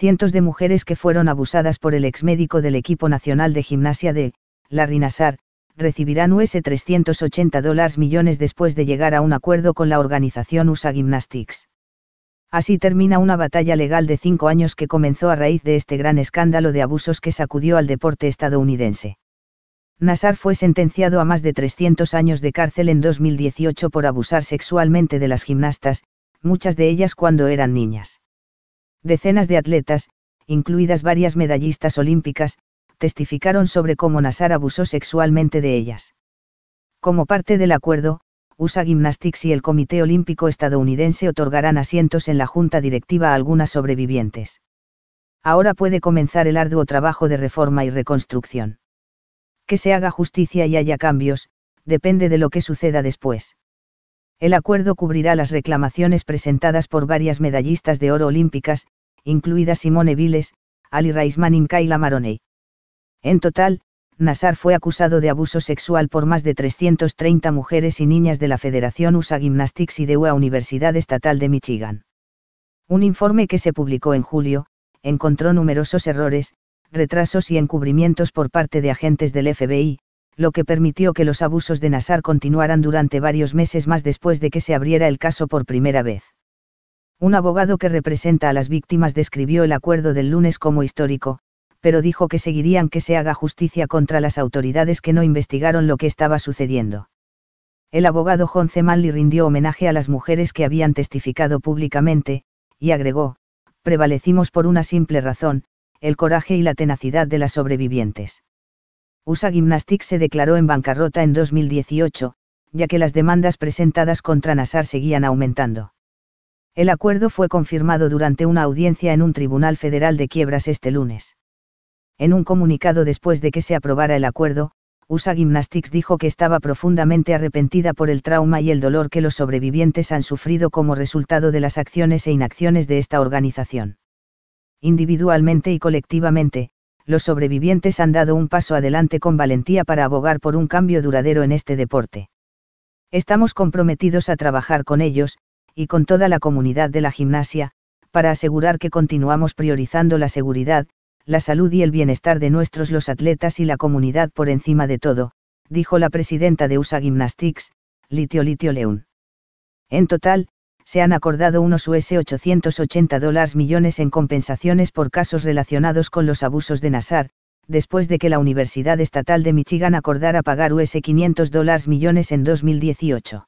cientos de mujeres que fueron abusadas por el ex médico del equipo nacional de gimnasia de, Larry Nassar, recibirán US$380 millones después de llegar a un acuerdo con la organización USA Gymnastics. Así termina una batalla legal de cinco años que comenzó a raíz de este gran escándalo de abusos que sacudió al deporte estadounidense. Nassar fue sentenciado a más de 300 años de cárcel en 2018 por abusar sexualmente de las gimnastas, muchas de ellas cuando eran niñas. Decenas de atletas, incluidas varias medallistas olímpicas, testificaron sobre cómo Nassar abusó sexualmente de ellas. Como parte del acuerdo, USA Gymnastics y el Comité Olímpico Estadounidense otorgarán asientos en la junta directiva a algunas sobrevivientes. Ahora puede comenzar el arduo trabajo de reforma y reconstrucción. Que se haga justicia y haya cambios, depende de lo que suceda después. El acuerdo cubrirá las reclamaciones presentadas por varias medallistas de oro olímpicas, incluidas Simone Viles, Ali Raisman y la Maroney. En total, Nassar fue acusado de abuso sexual por más de 330 mujeres y niñas de la Federación USA Gymnastics y de UA Universidad Estatal de Michigan. Un informe que se publicó en julio, encontró numerosos errores, retrasos y encubrimientos por parte de agentes del FBI, lo que permitió que los abusos de Nassar continuaran durante varios meses más después de que se abriera el caso por primera vez. Un abogado que representa a las víctimas describió el acuerdo del lunes como histórico, pero dijo que seguirían que se haga justicia contra las autoridades que no investigaron lo que estaba sucediendo. El abogado Jonce C. rindió homenaje a las mujeres que habían testificado públicamente, y agregó, prevalecimos por una simple razón, el coraje y la tenacidad de las sobrevivientes. USA Gymnastics se declaró en bancarrota en 2018, ya que las demandas presentadas contra Nasar seguían aumentando. El acuerdo fue confirmado durante una audiencia en un tribunal federal de quiebras este lunes. En un comunicado después de que se aprobara el acuerdo, USA Gymnastics dijo que estaba profundamente arrepentida por el trauma y el dolor que los sobrevivientes han sufrido como resultado de las acciones e inacciones de esta organización. Individualmente y colectivamente, los sobrevivientes han dado un paso adelante con valentía para abogar por un cambio duradero en este deporte. Estamos comprometidos a trabajar con ellos, y con toda la comunidad de la gimnasia, para asegurar que continuamos priorizando la seguridad, la salud y el bienestar de nuestros los atletas y la comunidad por encima de todo, dijo la presidenta de USA Gymnastics, Litio Litio León. En total, se han acordado unos US 880 millones en compensaciones por casos relacionados con los abusos de Nassar, después de que la Universidad Estatal de Michigan acordara pagar US 500 millones en 2018.